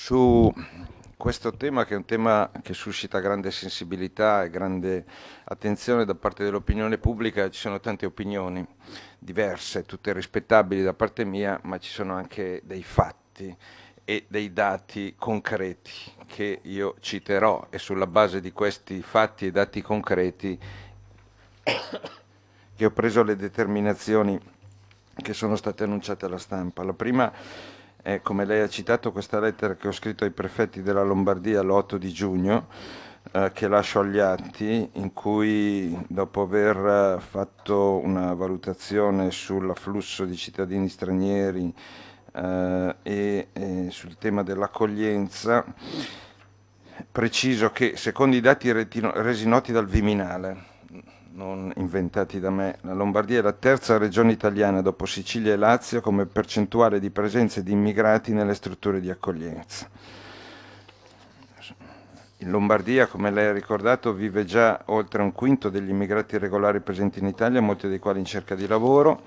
su questo tema che è un tema che suscita grande sensibilità e grande attenzione da parte dell'opinione pubblica, ci sono tante opinioni diverse, tutte rispettabili da parte mia, ma ci sono anche dei fatti e dei dati concreti che io citerò e sulla base di questi fatti e dati concreti che ho preso le determinazioni che sono state annunciate alla stampa. La prima eh, come lei ha citato, questa lettera che ho scritto ai prefetti della Lombardia l'8 di giugno, eh, che lascio agli atti, in cui dopo aver eh, fatto una valutazione sull'afflusso di cittadini stranieri eh, e, e sul tema dell'accoglienza, preciso che secondo i dati reti- resi noti dal Viminale, non inventati da me, la Lombardia è la terza regione italiana dopo Sicilia e Lazio come percentuale di presenza di immigrati nelle strutture di accoglienza. In Lombardia, come lei ha ricordato, vive già oltre un quinto degli immigrati regolari presenti in Italia, molti dei quali in cerca di lavoro,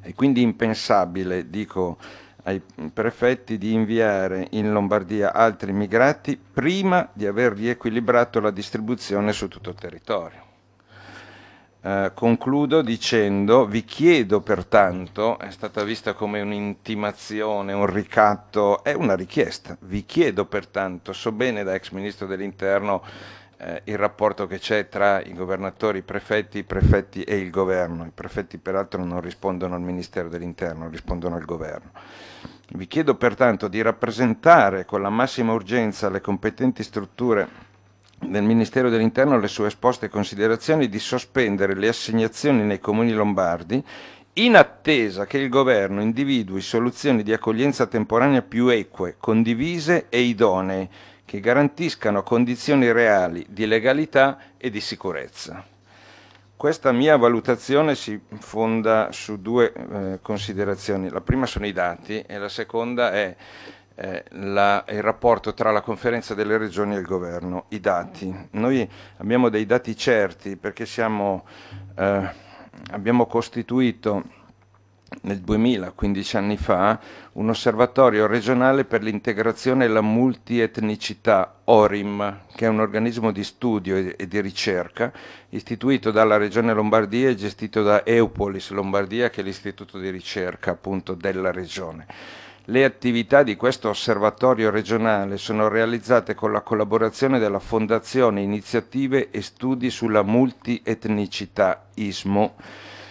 è quindi impensabile, dico ai prefetti, di inviare in Lombardia altri immigrati prima di aver riequilibrato la distribuzione su tutto il territorio. Eh, concludo dicendo, vi chiedo pertanto, è stata vista come un'intimazione, un ricatto, è una richiesta, vi chiedo pertanto, so bene da ex ministro dell'interno eh, il rapporto che c'è tra i governatori, i prefetti, i prefetti e il governo, i prefetti peraltro non rispondono al ministero dell'interno, rispondono al governo. Vi chiedo pertanto di rappresentare con la massima urgenza le competenti strutture del Ministero dell'Interno le sue esposte considerazioni di sospendere le assegnazioni nei comuni lombardi in attesa che il governo individui soluzioni di accoglienza temporanea più eque, condivise e idonee, che garantiscano condizioni reali di legalità e di sicurezza. Questa mia valutazione si fonda su due eh, considerazioni. La prima sono i dati e la seconda è eh, la, il rapporto tra la conferenza delle regioni e il governo, i dati. Noi abbiamo dei dati certi perché siamo, eh, abbiamo costituito nel 2000, 15 anni fa, un osservatorio regionale per l'integrazione e la multietnicità, ORIM, che è un organismo di studio e di ricerca istituito dalla Regione Lombardia e gestito da Eupolis Lombardia, che è l'istituto di ricerca appunto della Regione. Le attività di questo osservatorio regionale sono realizzate con la collaborazione della Fondazione Iniziative e Studi sulla Multietnicità ISMO.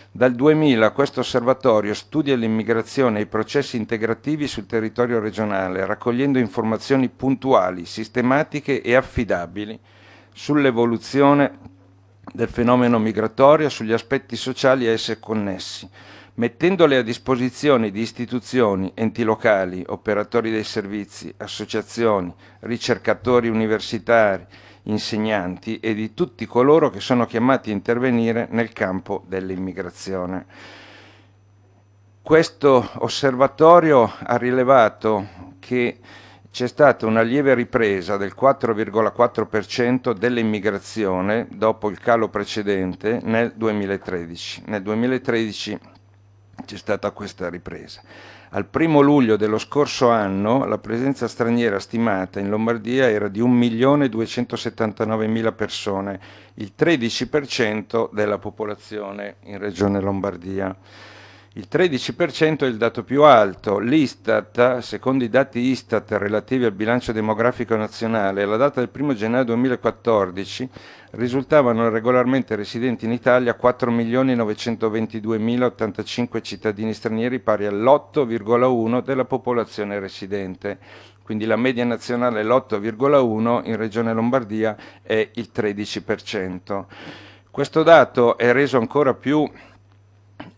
Dal 2000 questo osservatorio studia l'immigrazione e i processi integrativi sul territorio regionale, raccogliendo informazioni puntuali, sistematiche e affidabili sull'evoluzione del fenomeno migratorio, e sugli aspetti sociali a esse connessi mettendole a disposizione di istituzioni, enti locali, operatori dei servizi, associazioni, ricercatori universitari, insegnanti e di tutti coloro che sono chiamati a intervenire nel campo dell'immigrazione. Questo osservatorio ha rilevato che c'è stata una lieve ripresa del 4,4% dell'immigrazione dopo il calo precedente nel 2013. Nel 2013 c'è stata questa ripresa. Al primo luglio dello scorso anno la presenza straniera stimata in Lombardia era di 1.279.000 persone, il 13% della popolazione in regione Lombardia. Il 13% è il dato più alto. L'Istat, secondo i dati Istat relativi al bilancio demografico nazionale, alla data del 1 gennaio 2014 risultavano regolarmente residenti in Italia 4.922.085 cittadini stranieri pari all'8,1 della popolazione residente. Quindi la media nazionale è l'8,1, in Regione Lombardia è il 13%. Questo dato è reso ancora più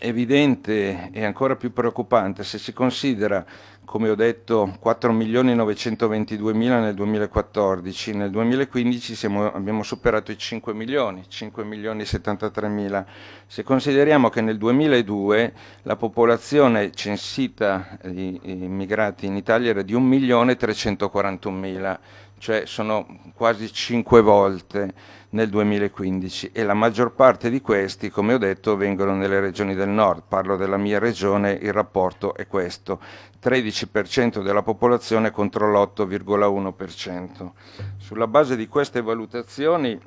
evidente e ancora più preoccupante se si considera, come ho detto, 4.922.000 nel 2014, nel 2015 siamo, abbiamo superato i 5 milioni, 5 milioni e 73.000. Se consideriamo che nel 2002 la popolazione censita di eh, immigrati in Italia era di 1.341.000, cioè sono quasi 5 volte nel 2015 e la maggior parte di questi, come ho detto, vengono nelle regioni del nord. Parlo della mia regione, il rapporto è questo, 13% della popolazione contro l'8,1%. Sulla base di queste valutazioni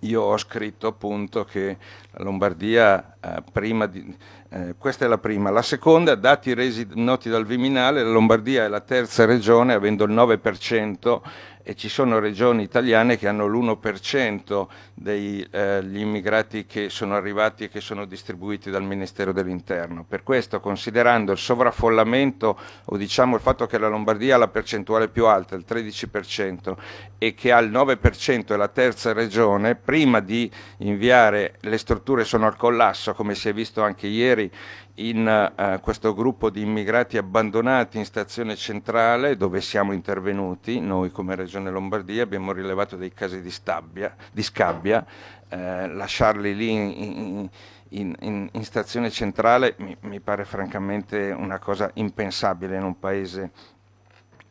io ho scritto appunto che la Lombardia, eh, prima di, eh, questa è la prima, la seconda, dati resi noti dal Viminale, la Lombardia è la terza regione avendo il 9% e ci sono regioni italiane che hanno l'1% degli eh, immigrati che sono arrivati e che sono distribuiti dal Ministero dell'Interno. Per questo, considerando il sovraffollamento o diciamo il fatto che la Lombardia ha la percentuale più alta, il 13%, e che ha il 9% e la terza regione, prima di inviare le strutture sono al collasso, come si è visto anche ieri in uh, questo gruppo di immigrati abbandonati in stazione centrale dove siamo intervenuti, noi come Regione Lombardia abbiamo rilevato dei casi di, stabbia, di scabbia, eh, lasciarli lì in, in, in, in stazione centrale mi, mi, pare francamente una cosa impensabile in un paese,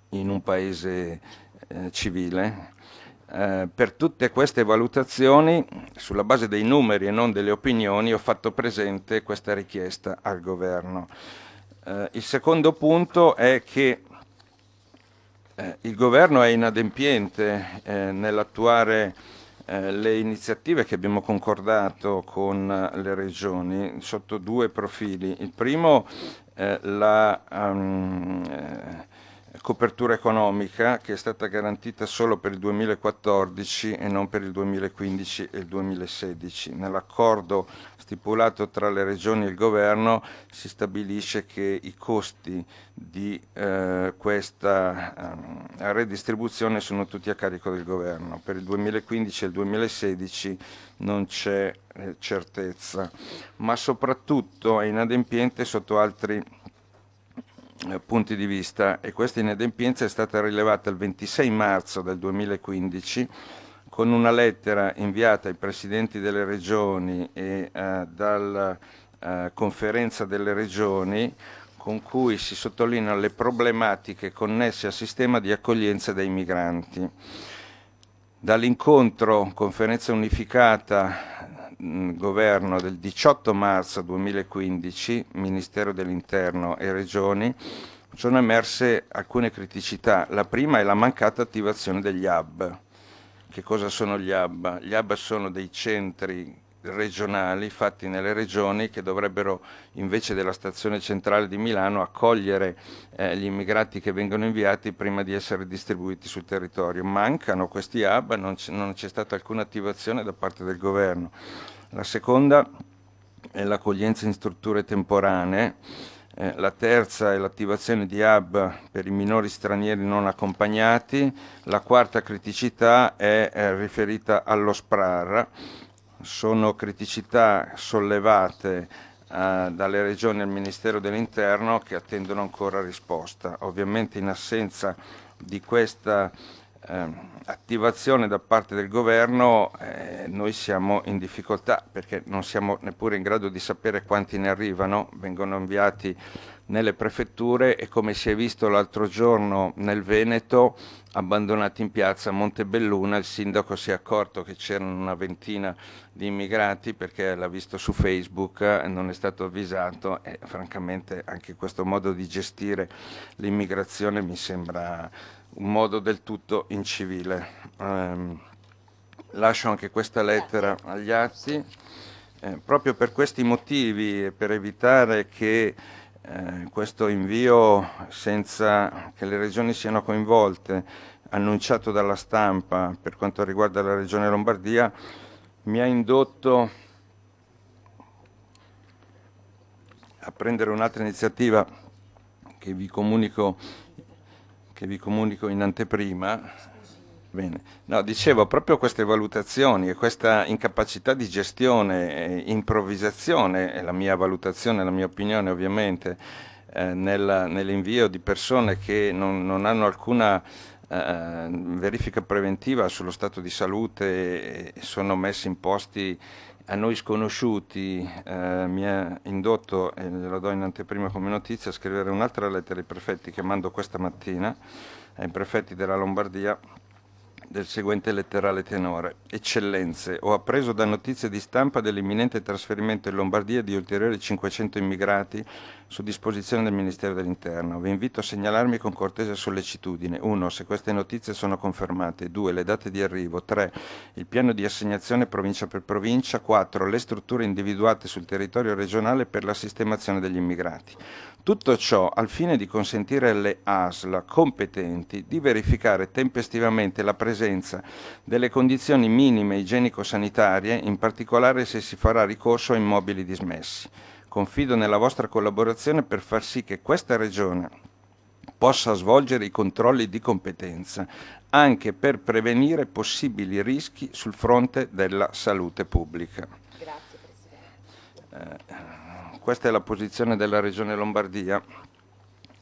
un paese eh, civile. Eh, per tutte queste valutazioni, sulla base dei numeri e non delle opinioni, ho fatto presente questa richiesta al governo. Eh, il secondo punto è che eh, il governo è inadempiente eh, nell'attuare eh, le iniziative che abbiamo concordato con eh, le regioni sotto due profili. Il primo, la, um, copertura economica che è stata garantita solo per il 2014 e non per il 2015 e il 2016. Nell'accordo stipulato tra le regioni e il governo si stabilisce che i costi di eh, questa eh, redistribuzione sono tutti a carico del governo. Per il 2015 e il 2016 non c'è eh, certezza, ma soprattutto è inadempiente sotto altri eh, punti di vista e questa inadempienza è stata rilevata il 26 marzo del 2015 con una lettera inviata ai presidenti delle regioni e eh, dalla eh, conferenza delle regioni con cui si sottolineano le problematiche connesse al sistema di accoglienza dei migranti. Dall'incontro conferenza unificata Mm, governo del 18 marzo 2015, Ministero dell'Interno e Regioni, sono emerse alcune criticità. La prima è la mancata attivazione degli hub. Che cosa sono gli hub? Gli hub sono dei centri regionali fatti nelle regioni che dovrebbero invece della stazione centrale di Milano accogliere eh, gli immigrati che vengono inviati prima di essere distribuiti sul territorio. Mancano questi hub, non c'è stata alcuna attivazione da parte del governo. La seconda è l'accoglienza in strutture temporanee. Eh, la terza è l'attivazione di hub per i minori stranieri non accompagnati. La quarta criticità è, è eh, riferita allo SPRAR sono criticità sollevate eh, dalle regioni e al Ministero dell'Interno che attendono ancora risposta. Ovviamente in assenza di questa eh, attivazione da parte del governo eh, noi siamo in difficoltà perché non siamo neppure in grado di sapere quanti ne arrivano, vengono inviati nelle prefetture e come si è visto l'altro giorno nel Veneto, abbandonati in piazza Montebelluna, il sindaco si è accorto che c'erano una ventina di immigrati perché l'ha visto su Facebook e non è stato avvisato e francamente anche questo modo di gestire l'immigrazione mi sembra un modo del tutto incivile. Um, lascio anche questa lettera agli atti. Eh, proprio per questi motivi e per evitare che eh, questo invio senza che le regioni siano coinvolte, annunciato dalla stampa per quanto riguarda la regione Lombardia, mi ha indotto a prendere un'altra iniziativa che vi comunico, che vi comunico in anteprima, Bene, no, dicevo proprio queste valutazioni e questa incapacità di gestione e improvvisazione, è la mia valutazione, la mia opinione ovviamente, eh, nella, nell'invio di persone che non, non hanno alcuna eh, verifica preventiva sullo stato di salute e sono messi in posti a noi sconosciuti, eh, mi ha indotto, e lo do in anteprima come notizia, a scrivere un'altra lettera ai prefetti che mando questa mattina, ai prefetti della Lombardia del seguente letterale tenore. Eccellenze, ho appreso da notizie di stampa dell'imminente trasferimento in Lombardia di ulteriori 500 immigrati su disposizione del Ministero dell'Interno. Vi invito a segnalarmi con cortese sollecitudine. 1. Se queste notizie sono confermate. 2. Le date di arrivo. 3. Il piano di assegnazione provincia per provincia. 4. Le strutture individuate sul territorio regionale per la sistemazione degli immigrati. Tutto ciò al fine di consentire alle ASL competenti di verificare tempestivamente la presenza delle condizioni minime igienico-sanitarie, in particolare se si farà ricorso a immobili dismessi. Confido nella vostra collaborazione per far sì che questa Regione possa svolgere i controlli di competenza, anche per prevenire possibili rischi sul fronte della salute pubblica. Grazie Presidente. Eh, questa è la posizione della Regione Lombardia.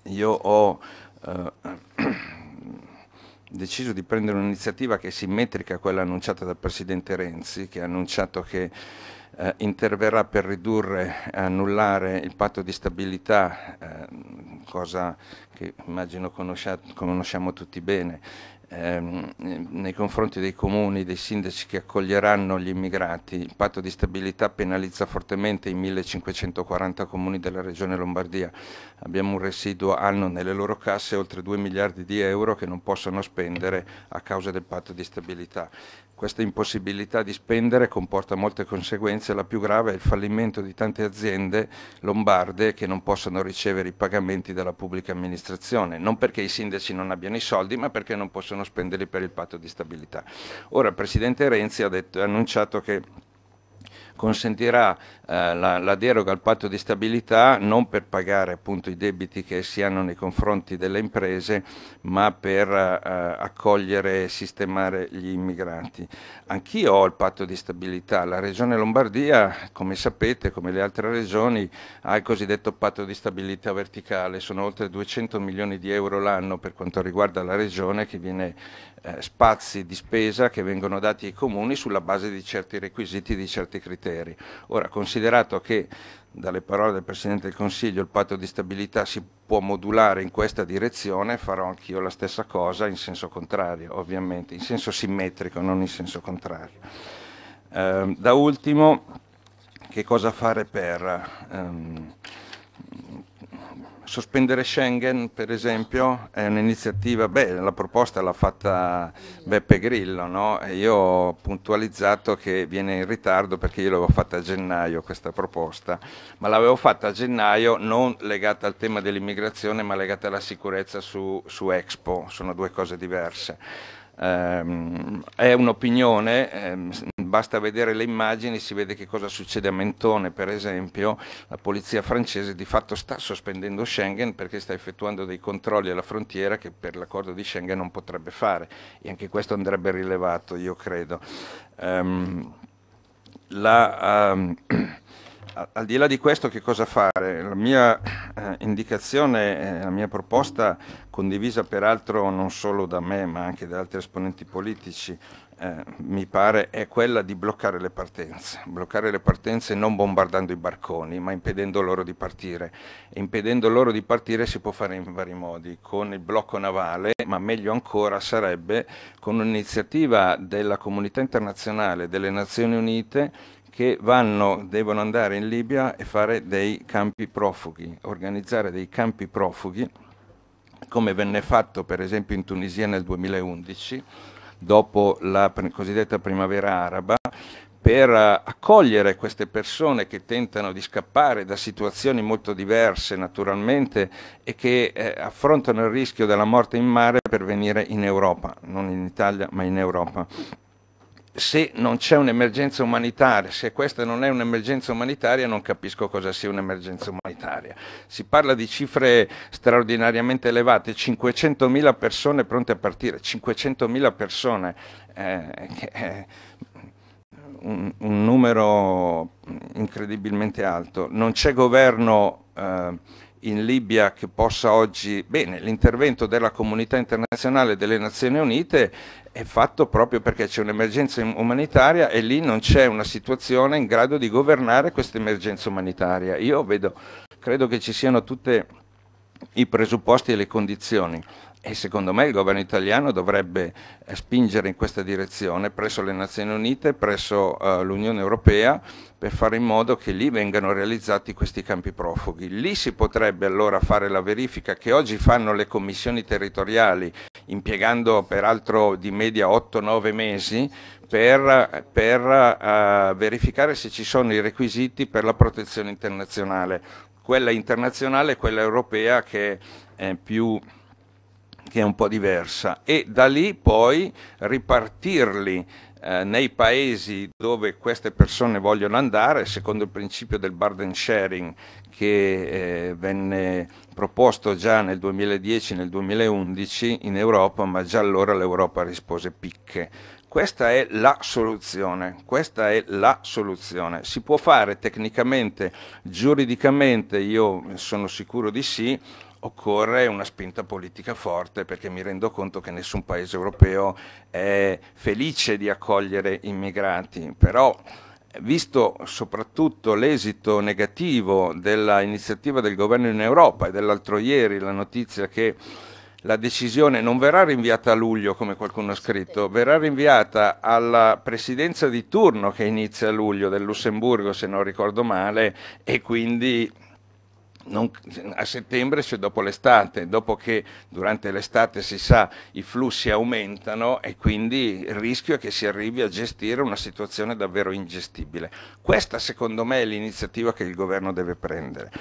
Io ho eh, deciso di prendere un'iniziativa che è simmetrica a quella annunciata dal Presidente Renzi, che ha annunciato che eh, interverrà per ridurre, annullare il patto di stabilità, eh, cosa che immagino conosciamo tutti bene, ehm, nei confronti dei comuni, dei sindaci che accoglieranno gli immigrati. Il patto di stabilità penalizza fortemente i 1540 comuni della regione Lombardia. Abbiamo un residuo anno nelle loro casse oltre 2 miliardi di euro che non possono spendere a causa del patto di stabilità. Questa impossibilità di spendere comporta molte conseguenze, la più grave è il fallimento di tante aziende lombarde che non possono ricevere i pagamenti dalla pubblica amministrazione, non perché i sindaci non abbiano i soldi, ma perché non possono spenderli per il patto di stabilità. Ora il Presidente Renzi ha, detto, ha annunciato che consentirà eh, la, la, deroga al patto di stabilità non per pagare appunto, i debiti che si hanno nei confronti delle imprese, ma per eh, eh accogliere e sistemare gli immigrati. Anch'io ho il patto di stabilità, la Regione Lombardia, come sapete, come le altre regioni, ha il cosiddetto patto di stabilità verticale, sono oltre 200 milioni di euro l'anno per quanto riguarda la Regione che viene eh, spazi di spesa che vengono dati ai comuni sulla base di certi requisiti, di certi criteri. Ora, considerato che dalle parole del Presidente del Consiglio il patto di stabilità si può modulare in questa direzione, farò anch'io la stessa cosa in senso contrario, ovviamente, in senso simmetrico, non in senso contrario. Eh, da ultimo, che cosa fare per... Ehm, Sospendere Schengen, per esempio, è un'iniziativa, beh, la proposta l'ha fatta Beppe Grillo, no? E io ho puntualizzato che viene in ritardo perché io l'avevo fatta a gennaio questa proposta, ma l'avevo fatta a gennaio non legata al tema dell'immigrazione, ma legata alla sicurezza su, su Expo, sono due cose diverse. Ehm, è un'opinione. Ehm, basta vedere le immagini, si vede che cosa succede a Mentone, per esempio, la polizia francese di fatto sta sospendendo Schengen perché sta effettuando dei controlli alla frontiera che per l'accordo di Schengen non potrebbe fare e anche questo andrebbe rilevato, io credo. Um, la, um, al di là di questo che cosa fare? La mia eh, indicazione, eh, la mia proposta, condivisa peraltro non solo da me ma anche da altri esponenti politici, eh, mi pare è quella di bloccare le partenze, bloccare le partenze non bombardando i barconi, ma impedendo loro di partire. E impedendo loro di partire si può fare in vari modi, con il blocco navale, ma meglio ancora sarebbe con un'iniziativa della comunità internazionale, delle Nazioni Unite, che vanno, devono andare in Libia e fare dei campi profughi, organizzare dei campi profughi, come venne fatto per esempio in Tunisia nel 2011, dopo la cosiddetta primavera araba, per eh, accogliere queste persone che tentano di scappare da situazioni molto diverse naturalmente e che eh, affrontano il rischio della morte in mare per venire in Europa, non in Italia ma in Europa se non c'è un'emergenza umanitaria, se questa non è un'emergenza umanitaria non capisco cosa sia un'emergenza umanitaria. Si parla di cifre straordinariamente elevate, 500.000 persone pronte a partire, 500.000 persone, eh, che è un, un, numero incredibilmente alto. Non c'è governo... Eh, in Libia che possa oggi... Bene, l'intervento della comunità internazionale delle Nazioni Unite è fatto proprio perché c'è un'emergenza umanitaria e lì non c'è una situazione in grado di governare questa emergenza umanitaria. Io vedo, credo che ci siano tutti i presupposti e le condizioni e secondo me il governo italiano dovrebbe eh, spingere in questa direzione presso le Nazioni Unite, presso uh, l'Unione Europea, per fare in modo che lì vengano realizzati questi campi profughi. Lì si potrebbe allora fare la verifica che oggi fanno le commissioni territoriali, impiegando peraltro di media 8-9 mesi, per, per uh, verificare se ci sono i requisiti per la protezione internazionale, quella internazionale e quella europea che è più che è un po' diversa e da lì poi ripartirli eh, nei paesi dove queste persone vogliono andare secondo il principio del burden sharing che eh, venne proposto già nel 2010 nel 2011 in Europa ma già allora l'Europa rispose picche questa è la soluzione, questa è la soluzione. Si può fare tecnicamente, giuridicamente, io sono sicuro di sì, occorre una spinta politica forte perché mi rendo conto che nessun paese europeo è felice di accogliere immigrati, però visto soprattutto l'esito negativo dell'iniziativa del governo in Europa e dell'altro ieri la notizia che la decisione non verrà rinviata a luglio, come qualcuno ha scritto, verrà rinviata alla presidenza di turno che inizia a luglio del Lussemburgo, se non ricordo male, e quindi non, a settembre, cioè dopo l'estate, dopo che durante l'estate si sa i flussi aumentano e quindi il rischio è che si arrivi a gestire una situazione davvero ingestibile. Questa secondo me è l'iniziativa che il governo deve prendere.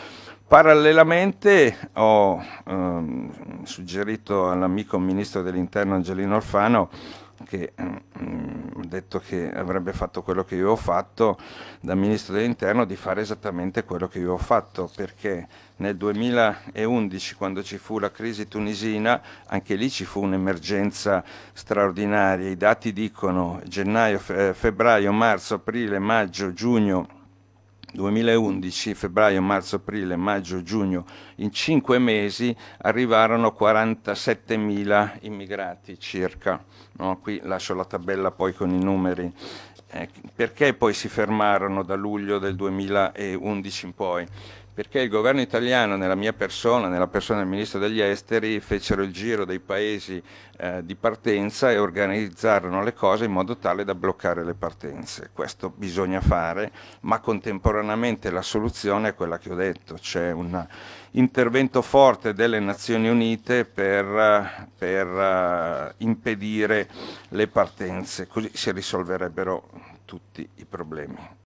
Parallelamente ho ehm, suggerito all'amico ministro dell'interno Angelino Alfano che ha mm, mm, detto che avrebbe fatto quello che io ho fatto da ministro dell'interno di fare esattamente quello che io ho fatto perché nel 2011 quando ci fu la crisi tunisina anche lì ci fu un'emergenza straordinaria i dati dicono gennaio, febbraio, marzo, aprile, maggio, giugno 2011, febbraio, marzo, aprile, maggio, giugno, in cinque mesi arrivarono 47.000 immigrati circa. No, qui lascio la tabella poi con i numeri. Eh, perché poi si fermarono da luglio del 2011 in poi? perché il governo italiano, nella mia persona, nella persona del ministro degli esteri, fecero il giro dei paesi eh, di partenza e organizzarono le cose in modo tale da bloccare le partenze. Questo bisogna fare, ma contemporaneamente la soluzione è quella che ho detto, c'è un intervento forte delle Nazioni Unite per, per uh, impedire le partenze, così si risolverebbero tutti i problemi.